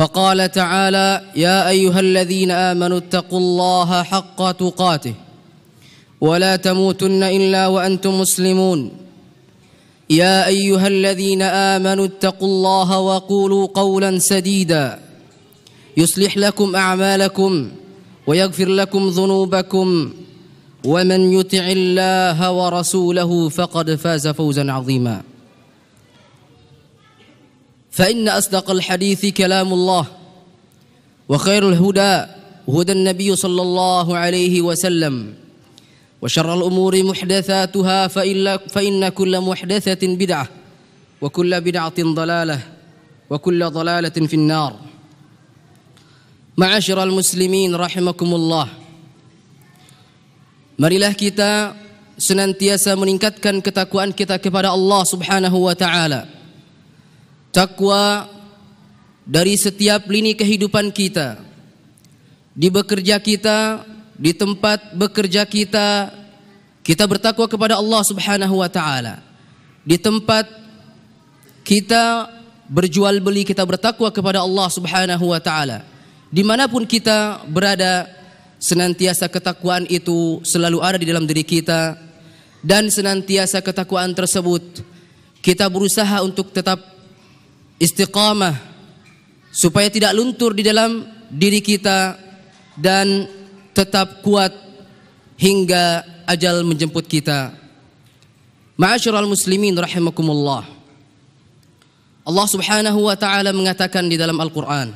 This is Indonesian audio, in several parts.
فقال تعالى يا ايها الذين امنوا اتقوا الله حق تقاته ولا تموتن الا وانتم مسلمون يا ايها الذين امنوا اتقوا الله وقولوا قولا سديدا يصلح لكم اعمالكم ويغفر لكم ذنوبكم ومن يطع الله ورسوله فقد فاز فوزا عظيما فإن أصدق الحديث كلام الله وخير الهدى هدى النبي صلى الله عليه وسلم وشر الأمور محدثاتها فإن كل محدثة بدعة وكل بدعة ضلالة وكل ضلالة في النار معاشر المسلمين رحمكم الله Marilah kita senantiasa meningkatkan ketakwaan kita kepada Allah Subhanahu wa taala takwa dari setiap lini kehidupan kita. Di bekerja kita, di tempat bekerja kita, kita bertakwa kepada Allah Subhanahu wa taala. Di tempat kita berjual beli kita bertakwa kepada Allah Subhanahu wa taala. Dimanapun kita berada, senantiasa ketakwaan itu selalu ada di dalam diri kita dan senantiasa ketakwaan tersebut kita berusaha untuk tetap istiqamah supaya tidak luntur di dalam diri kita dan tetap kuat hingga ajal menjemput kita. Ma'asyiral muslimin rahimakumullah. Allah Subhanahu wa taala mengatakan di dalam Al-Qur'an,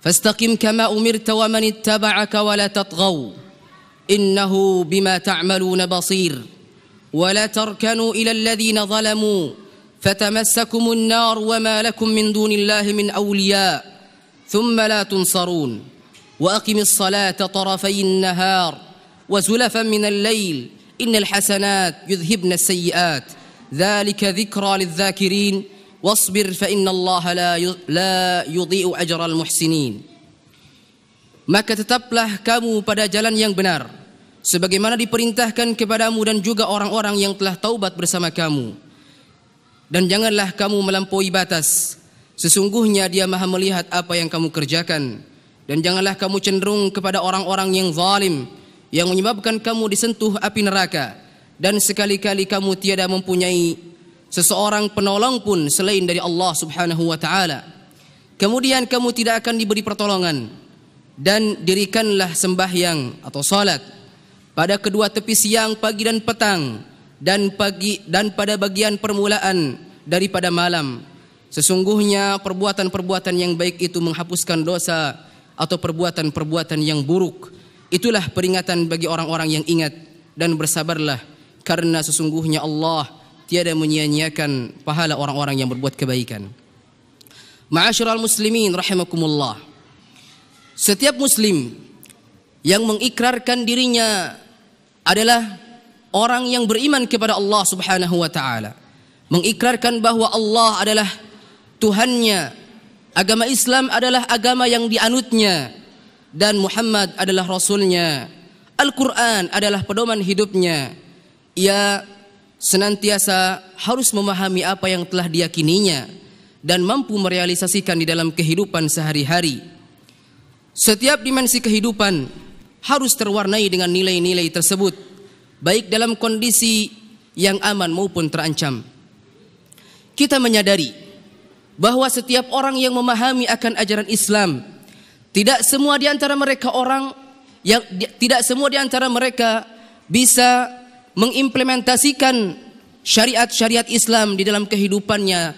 "Fastaqim kama umirta wa man ittaba'aka wa la tatghaw. Innahu bima ta'maluna basir. Wa la tarkanu ila alladhina zalamu." فتمسكم النار وما لكم من دون الله من اولياء ثم لا تنصرون واقم الصلاه طرفي النهار وزلفا من الليل ان الحسنات يذهبن السيئات ذلك ذكرى للذاكرين واصبر فان الله لا لا يضيء اجر المحسنين maka tetaplah kamu pada jalan yang benar sebagaimana diperintahkan kepadamu dan juga orang-orang yang telah taubat bersama kamu dan janganlah kamu melampaui batas. Sesungguhnya dia maha melihat apa yang kamu kerjakan. Dan janganlah kamu cenderung kepada orang-orang yang zalim yang menyebabkan kamu disentuh api neraka dan sekali-kali kamu tiada mempunyai seseorang penolong pun selain dari Allah Subhanahu wa taala. Kemudian kamu tidak akan diberi pertolongan dan dirikanlah sembahyang atau salat pada kedua tepi siang, pagi dan petang dan pagi dan pada bagian permulaan daripada malam sesungguhnya perbuatan-perbuatan yang baik itu menghapuskan dosa atau perbuatan-perbuatan yang buruk itulah peringatan bagi orang-orang yang ingat dan bersabarlah karena sesungguhnya Allah tiada menyia-nyiakan pahala orang-orang yang berbuat kebaikan Ma'asyiral muslimin rahimakumullah setiap muslim yang mengikrarkan dirinya adalah orang yang beriman kepada Allah Subhanahu wa taala mengikrarkan bahwa Allah adalah Tuhannya agama Islam adalah agama yang dianutnya dan Muhammad adalah rasulnya Al-Qur'an adalah pedoman hidupnya ia senantiasa harus memahami apa yang telah diyakininya dan mampu merealisasikan di dalam kehidupan sehari-hari setiap dimensi kehidupan harus terwarnai dengan nilai-nilai tersebut baik dalam kondisi yang aman maupun terancam. Kita menyadari bahwa setiap orang yang memahami akan ajaran Islam, tidak semua di antara mereka orang yang tidak semua di antara mereka bisa mengimplementasikan syariat-syariat Islam di dalam kehidupannya.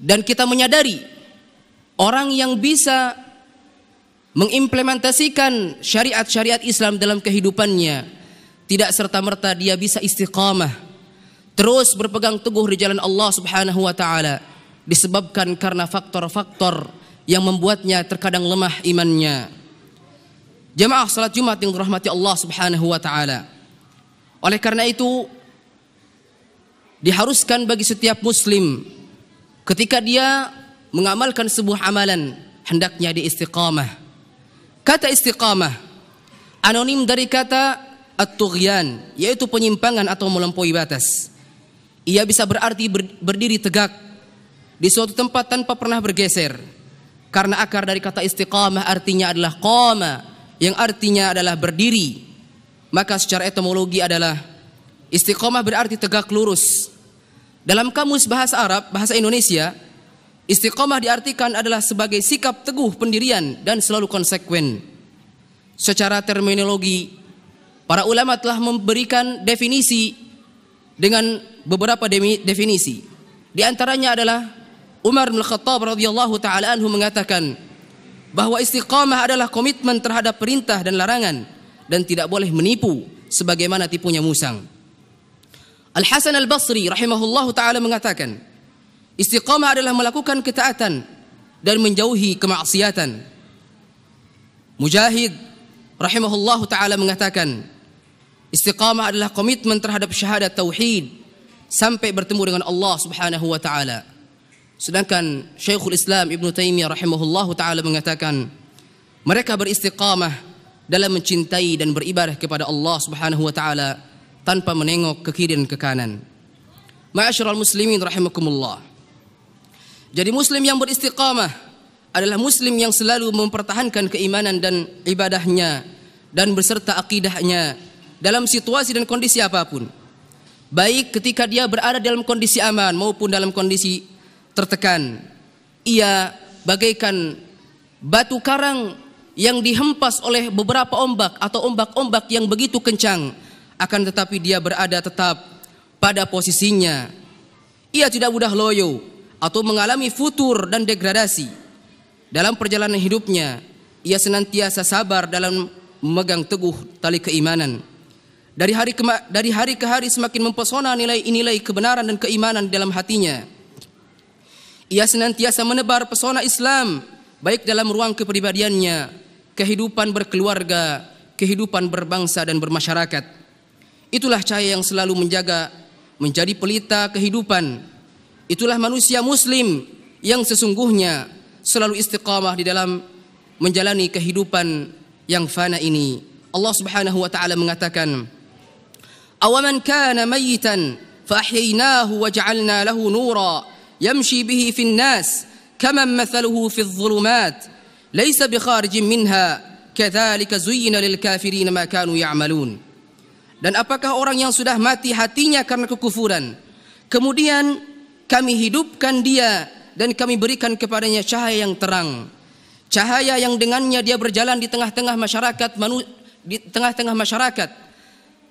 Dan kita menyadari orang yang bisa mengimplementasikan syariat-syariat Islam dalam kehidupannya tidak serta-merta dia bisa istiqamah. Terus berpegang teguh di jalan Allah Subhanahu wa taala disebabkan karena faktor-faktor yang membuatnya terkadang lemah imannya. Jemaah salat Jumat yang dirahmati Allah Subhanahu wa taala. Oleh karena itu diharuskan bagi setiap muslim ketika dia mengamalkan sebuah amalan hendaknya diistiqamah. Kata istiqamah anonim dari kata at-tughyan, yaitu penyimpangan atau melampaui batas. Ia bisa berarti berdiri tegak di suatu tempat tanpa pernah bergeser. Karena akar dari kata istiqamah artinya adalah qama, yang artinya adalah berdiri. Maka secara etimologi adalah istiqamah berarti tegak lurus. Dalam kamus bahasa Arab, bahasa Indonesia, istiqamah diartikan adalah sebagai sikap teguh pendirian dan selalu konsekuen. Secara terminologi Para ulama telah memberikan definisi dengan beberapa definisi. Di antaranya adalah Umar bin Khattab radhiyallahu taala anhu mengatakan bahwa istiqamah adalah komitmen terhadap perintah dan larangan dan tidak boleh menipu sebagaimana tipunya musang. Al Hasan Al Basri rahimahullahu taala mengatakan istiqamah adalah melakukan ketaatan dan menjauhi kemaksiatan. Mujahid rahimahullahu taala mengatakan Istiqamah adalah komitmen terhadap syahadat tauhid sampai bertemu dengan Allah Subhanahu wa taala. Sedangkan Syekhul Islam Ibn Taimiyah rahimahullahu taala mengatakan mereka beristiqamah dalam mencintai dan beribadah kepada Allah Subhanahu wa taala tanpa menengok ke kiri dan ke kanan. Ma'asyiral muslimin rahimakumullah. Jadi muslim yang beristiqamah adalah muslim yang selalu mempertahankan keimanan dan ibadahnya dan berserta akidahnya dalam situasi dan kondisi apapun. Baik ketika dia berada dalam kondisi aman maupun dalam kondisi tertekan. Ia bagaikan batu karang yang dihempas oleh beberapa ombak atau ombak-ombak yang begitu kencang. Akan tetapi dia berada tetap pada posisinya. Ia tidak mudah loyo atau mengalami futur dan degradasi. Dalam perjalanan hidupnya, ia senantiasa sabar dalam memegang teguh tali keimanan dari hari, ke, dari hari ke hari semakin mempesona nilai-nilai kebenaran dan keimanan dalam hatinya. Ia senantiasa menebar pesona Islam baik dalam ruang kepribadiannya, kehidupan berkeluarga, kehidupan berbangsa dan bermasyarakat. Itulah cahaya yang selalu menjaga menjadi pelita kehidupan. Itulah manusia muslim yang sesungguhnya selalu istiqamah di dalam menjalani kehidupan yang fana ini. Allah Subhanahu wa taala mengatakan, أو من كان ميتا فأحييناه وجعلنا له نورا يمشي به في الناس كمن مثله في الظلمات ليس بخارج منها كذلك زين للكافرين ما كانوا يعملون Dan apakah orang yang sudah mati hatinya karena kekufuran Kemudian kami hidupkan dia Dan kami berikan kepadanya cahaya yang terang Cahaya yang dengannya dia berjalan di tengah-tengah masyarakat Di tengah-tengah masyarakat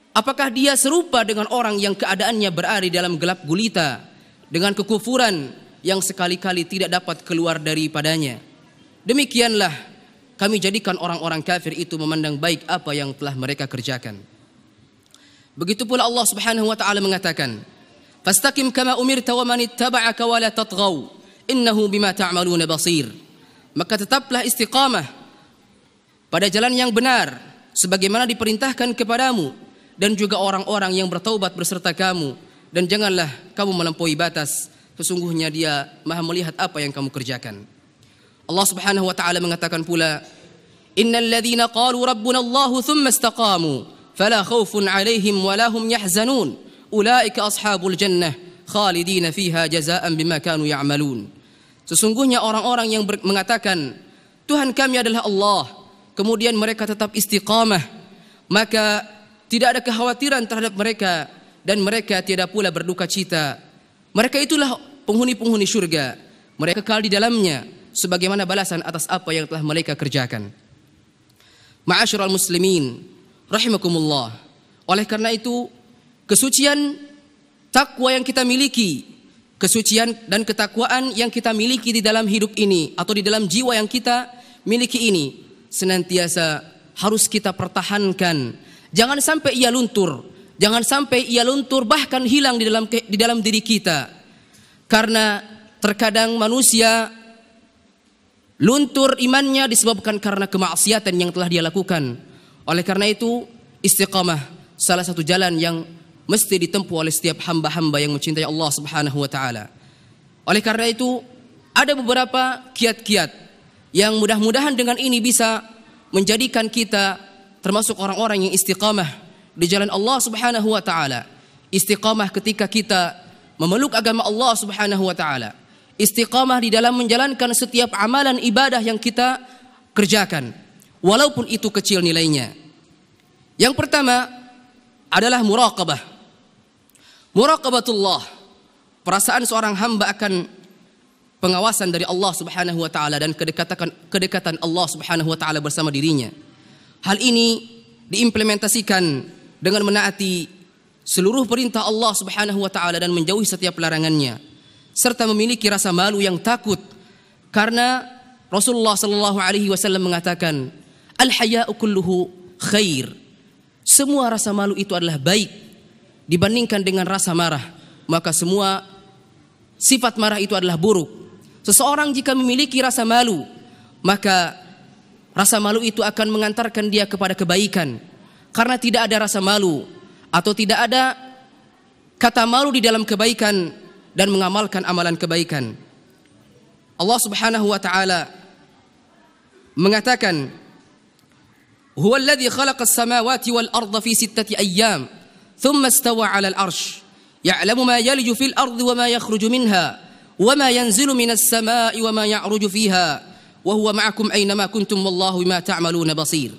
Apakah dia serupa dengan orang yang keadaannya berada dalam gelap gulita dengan kekufuran yang sekali-kali tidak dapat keluar daripadanya? Demikianlah kami jadikan orang-orang kafir itu memandang baik apa yang telah mereka kerjakan. Begitu pula Allah Subhanahu wa taala mengatakan, "Fastaqim kama umirta wa man ittaba'aka wa la tatghaw, innahu bima ta'maluna basir." Maka tetaplah istiqamah pada jalan yang benar sebagaimana diperintahkan kepadamu dan juga orang-orang yang bertaubat berserta kamu dan janganlah kamu melampaui batas sesungguhnya dia Maha melihat apa yang kamu kerjakan Allah Subhanahu wa taala mengatakan pula innal ladzina qalu rabbuna Allah thumma istaqamu fala khaufun alaihim wala hum yahzanun ulaika ashabul jannah khalidina fiha jaza'an bima kanu ya'malun sesungguhnya orang-orang yang mengatakan Tuhan kami adalah Allah kemudian mereka tetap istiqamah maka tidak ada kekhawatiran terhadap mereka dan mereka tidak pula berduka cita. Mereka itulah penghuni-penghuni surga. Mereka kekal di dalamnya sebagaimana balasan atas apa yang telah mereka kerjakan. Ma'asyiral muslimin, rahimakumullah. Oleh karena itu, kesucian takwa yang kita miliki, kesucian dan ketakwaan yang kita miliki di dalam hidup ini atau di dalam jiwa yang kita miliki ini senantiasa harus kita pertahankan Jangan sampai ia luntur, jangan sampai ia luntur bahkan hilang di dalam di dalam diri kita. Karena terkadang manusia luntur imannya disebabkan karena kemaksiatan yang telah dia lakukan. Oleh karena itu, istiqamah salah satu jalan yang mesti ditempuh oleh setiap hamba-hamba yang mencintai Allah Subhanahu wa taala. Oleh karena itu, ada beberapa kiat-kiat yang mudah-mudahan dengan ini bisa menjadikan kita termasuk orang-orang yang istiqamah di jalan Allah Subhanahu wa taala. Istiqamah ketika kita memeluk agama Allah Subhanahu wa taala. Istiqamah di dalam menjalankan setiap amalan ibadah yang kita kerjakan walaupun itu kecil nilainya. Yang pertama adalah muraqabah. Muraqabatullah. Perasaan seorang hamba akan pengawasan dari Allah Subhanahu wa taala dan kedekatan kedekatan Allah Subhanahu wa taala bersama dirinya. Hal ini diimplementasikan dengan menaati seluruh perintah Allah Subhanahu wa taala dan menjauhi setiap larangannya serta memiliki rasa malu yang takut karena Rasulullah sallallahu alaihi wasallam mengatakan al haya'u kulluhu khair semua rasa malu itu adalah baik dibandingkan dengan rasa marah maka semua sifat marah itu adalah buruk seseorang jika memiliki rasa malu maka Rasa malu itu akan mengantarkan dia kepada kebaikan. Karena tidak ada rasa malu atau tidak ada kata malu di dalam kebaikan dan mengamalkan amalan kebaikan. Allah Subhanahu wa taala mengatakan هو الذي خلق السماوات والأرض في ستة أيام ثم استوى على العرش يعلم ما يلج في الأرض وما يخرج منها وما ينزل من السماء وما يعرج فيها wa huwa ma'akum aynama kuntum wallahu ma ta'maluna basir.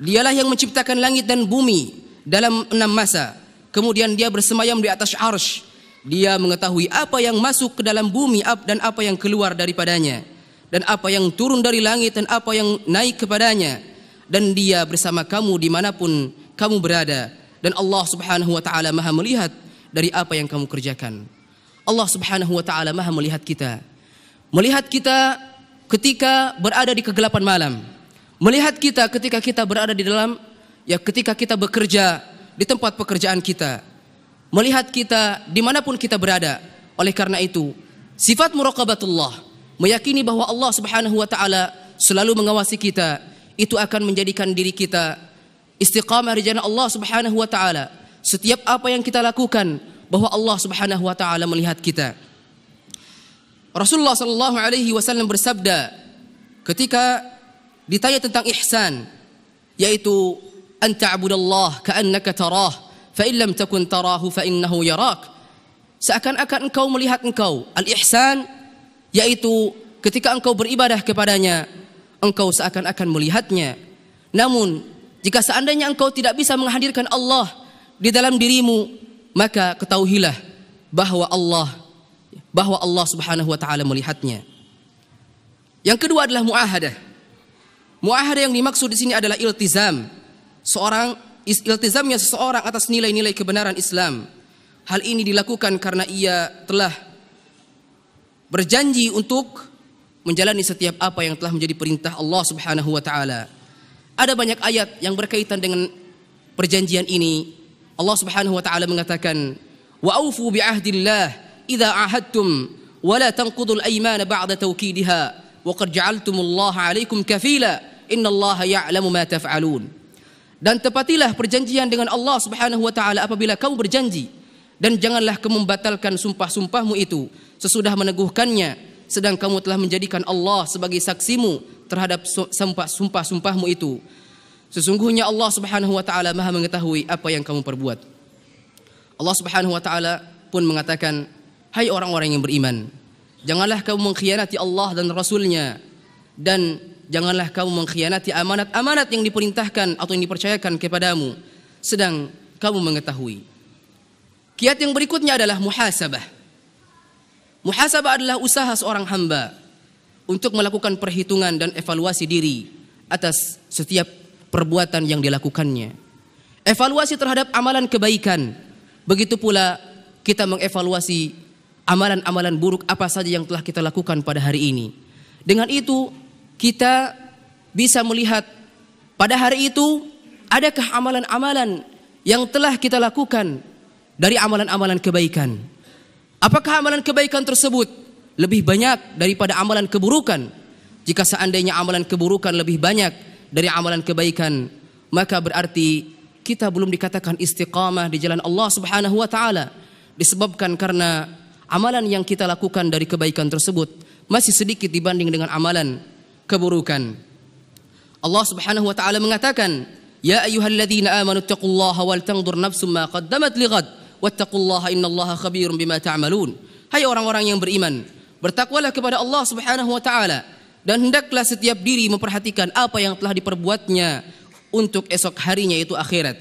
Dialah yang menciptakan langit dan bumi dalam enam masa. Kemudian dia bersemayam di atas arsy. Dia mengetahui apa yang masuk ke dalam bumi dan apa yang keluar daripadanya dan apa yang turun dari langit dan apa yang naik kepadanya dan dia bersama kamu dimanapun kamu berada dan Allah subhanahu wa ta'ala maha melihat dari apa yang kamu kerjakan Allah subhanahu wa ta'ala maha melihat kita melihat kita ketika berada di kegelapan malam, melihat kita ketika kita berada di dalam ya ketika kita bekerja di tempat pekerjaan kita, melihat kita dimanapun kita berada. Oleh karena itu, sifat muraqabatullah meyakini bahwa Allah Subhanahu wa taala selalu mengawasi kita, itu akan menjadikan diri kita istiqamah di Allah Subhanahu wa taala. Setiap apa yang kita lakukan bahwa Allah Subhanahu wa taala melihat kita. Rasulullah Shallallahu Alaihi Wasallam bersabda ketika ditanya tentang ihsan, yaitu anta'budallah ka'annaka tarah fa illam takun tarahu fa innahu yarak. Seakan-akan engkau melihat engkau. Al-ihsan yaitu ketika engkau beribadah kepadanya, engkau seakan-akan melihatnya. Namun jika seandainya engkau tidak bisa menghadirkan Allah di dalam dirimu, maka ketahuilah bahwa Allah bahwa Allah Subhanahu wa taala melihatnya. Yang kedua adalah muahadah. Muahadah yang dimaksud di sini adalah iltizam. Seorang iltizamnya seseorang atas nilai-nilai kebenaran Islam. Hal ini dilakukan karena ia telah berjanji untuk menjalani setiap apa yang telah menjadi perintah Allah Subhanahu wa taala. Ada banyak ayat yang berkaitan dengan perjanjian ini. Allah Subhanahu wa taala mengatakan, "Wa aufu bi ahdillah إذا عهدتم ولا تنقضوا الأيمان بعد توكيدها وقد جعلتم الله عليكم كفيلا إن الله يعلم ما تفعلون dan tepatilah perjanjian dengan Allah Subhanahu wa taala apabila kamu berjanji dan janganlah kamu membatalkan sumpah-sumpahmu itu sesudah meneguhkannya sedang kamu telah menjadikan Allah sebagai saksimu terhadap sumpah-sumpahmu itu sesungguhnya Allah Subhanahu wa taala Maha mengetahui apa yang kamu perbuat Allah Subhanahu wa taala pun mengatakan Hai orang-orang yang beriman, janganlah kamu mengkhianati Allah dan Rasulnya dan janganlah kamu mengkhianati amanat-amanat yang diperintahkan atau yang dipercayakan kepadamu sedang kamu mengetahui. Kiat yang berikutnya adalah muhasabah. Muhasabah adalah usaha seorang hamba untuk melakukan perhitungan dan evaluasi diri atas setiap perbuatan yang dilakukannya. Evaluasi terhadap amalan kebaikan. Begitu pula kita mengevaluasi amalan-amalan buruk apa saja yang telah kita lakukan pada hari ini. Dengan itu kita bisa melihat pada hari itu adakah amalan-amalan yang telah kita lakukan dari amalan-amalan kebaikan. Apakah amalan kebaikan tersebut lebih banyak daripada amalan keburukan? Jika seandainya amalan keburukan lebih banyak dari amalan kebaikan, maka berarti kita belum dikatakan istiqamah di jalan Allah Subhanahu wa taala disebabkan karena amalan yang kita lakukan dari kebaikan tersebut masih sedikit dibanding dengan amalan keburukan. Allah Subhanahu wa taala mengatakan, "Ya ayyuhalladzina amanu taqullaha wal tanzur nafsum ma qaddamat lighad wattaqullaha innallaha khabirum bima ta'malun." Hai orang-orang yang beriman, bertakwalah kepada Allah Subhanahu wa taala dan hendaklah setiap diri memperhatikan apa yang telah diperbuatnya untuk esok harinya yaitu akhirat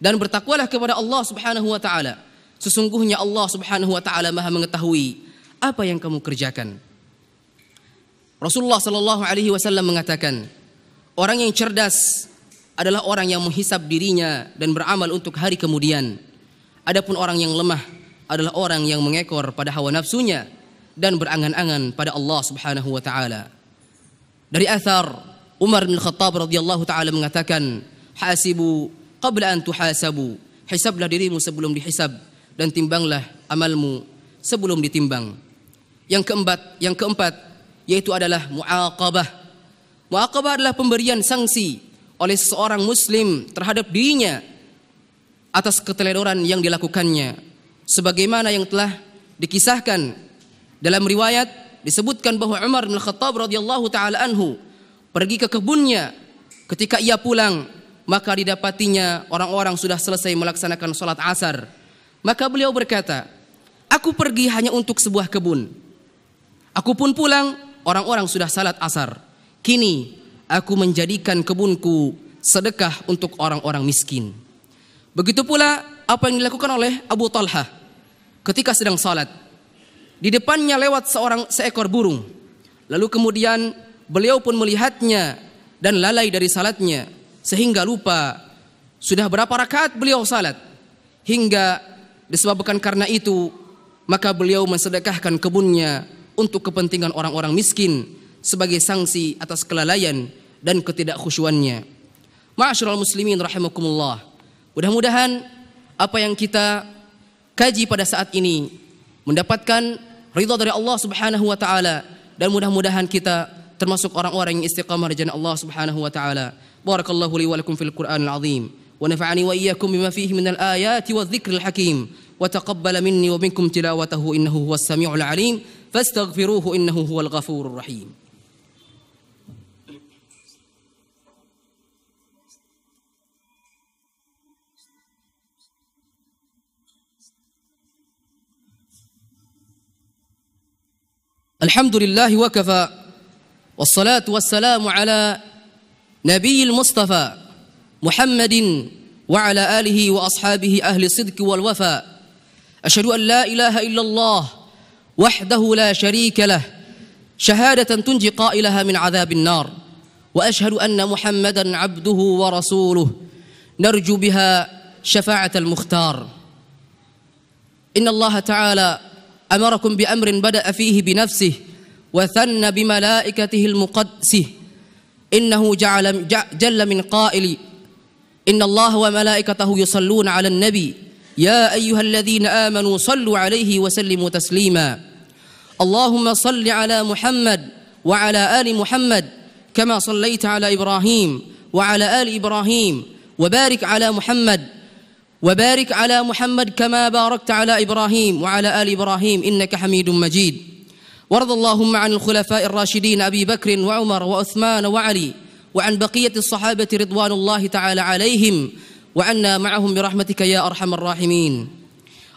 dan bertakwalah kepada Allah Subhanahu wa taala Sesungguhnya Allah Subhanahu wa taala Maha mengetahui apa yang kamu kerjakan. Rasulullah sallallahu alaihi wasallam mengatakan, orang yang cerdas adalah orang yang menghisap dirinya dan beramal untuk hari kemudian. Adapun orang yang lemah adalah orang yang mengekor pada hawa nafsunya dan berangan-angan pada Allah Subhanahu wa taala. Dari athar Umar bin Khattab radhiyallahu taala mengatakan, "Hasibu qabla an tuhasabu." Hisablah dirimu sebelum dihisab dan timbanglah amalmu sebelum ditimbang. Yang keempat, yang keempat yaitu adalah muaqabah. Muaqabah adalah pemberian sanksi oleh seorang muslim terhadap dirinya atas keteledoran yang dilakukannya sebagaimana yang telah dikisahkan dalam riwayat disebutkan bahwa Umar bin Khattab radhiyallahu taala anhu pergi ke kebunnya ketika ia pulang maka didapatinya orang-orang sudah selesai melaksanakan sholat asar maka beliau berkata, aku pergi hanya untuk sebuah kebun. Aku pun pulang, orang-orang sudah salat asar. Kini aku menjadikan kebunku sedekah untuk orang-orang miskin. Begitu pula apa yang dilakukan oleh Abu Talha ketika sedang salat. Di depannya lewat seorang seekor burung. Lalu kemudian beliau pun melihatnya dan lalai dari salatnya sehingga lupa sudah berapa rakaat beliau salat hingga Disebabkan karena itu, maka beliau mensedekahkan kebunnya untuk kepentingan orang-orang miskin sebagai sanksi atas kelalaian dan ketidakkhusyuannya. Ma'asyiral muslimin rahimakumullah. Mudah-mudahan apa yang kita kaji pada saat ini mendapatkan ridha dari Allah Subhanahu wa taala dan mudah-mudahan kita termasuk orang-orang yang istiqamah di jalan Allah Subhanahu wa taala. Barakallahu li wa lakum fil Qur'anil ونفعني واياكم بما فيه من الايات والذكر الحكيم وتقبل مني ومنكم تلاوته انه هو السميع العليم فاستغفروه انه هو الغفور الرحيم الحمد لله وكفى والصلاه والسلام على نبي المصطفى محمد وعلى آله وأصحابه أهل الصدق والوفاء أشهد أن لا إله إلا الله وحده لا شريك له شهادة تنجي قائلها من عذاب النار وأشهد أن محمدا عبده ورسوله نرجو بها شفاعة المختار إن الله تعالى أمركم بأمر بدأ فيه بنفسه وثنى بملائكته المقدسه إنه جعل جل من قائل إن الله وملائكته يصلون على النبي يا أيها الذين آمنوا صلوا عليه وسلموا تسليما اللهم صل على محمد وعلى آل محمد كما صليت على إبراهيم وعلى آل إبراهيم وبارك على محمد وبارك على محمد كما باركت على إبراهيم وعلى آل إبراهيم إنك حميد مجيد وارض اللهم عن الخلفاء الراشدين أبي بكر وعمر وعثمان وعلي وعن بقية الصحابة رضوان الله تعالى عليهم وعنا معهم برحمتك يا أرحم الراحمين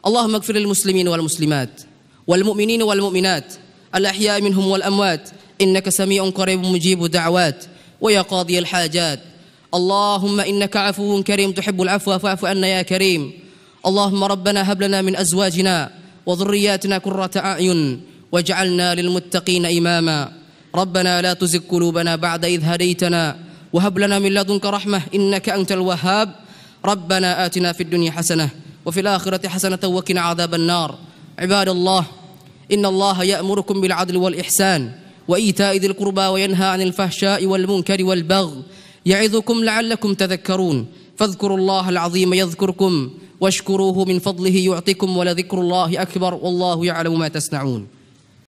اللهم اغفر للمسلمين والمسلمات والمؤمنين والمؤمنات الأحياء منهم والأموات إنك سميع قريب مجيب الدعوات ويا قاضي الحاجات اللهم إنك عفو كريم تحب العفو فاعف عنا يا كريم اللهم ربنا هب لنا من أزواجنا وذرياتنا كرة أعين واجعلنا للمتقين إماماً ربنا لا تزغ قلوبنا بعد إذ هديتنا وهب لنا من لدنك رحمة إنك أنت الوهاب ربنا آتنا في الدنيا حسنة وفي الآخرة حسنة وقنا عذاب النار عباد الله إن الله يأمركم بالعدل والإحسان وإيتاء ذي القربى وينهى عن الفحشاء والمنكر والبغي يعظكم لعلكم تذكرون فاذكروا الله العظيم يذكركم واشكروه من فضله يعطيكم ولذكر الله أكبر والله يعلم ما تصنعون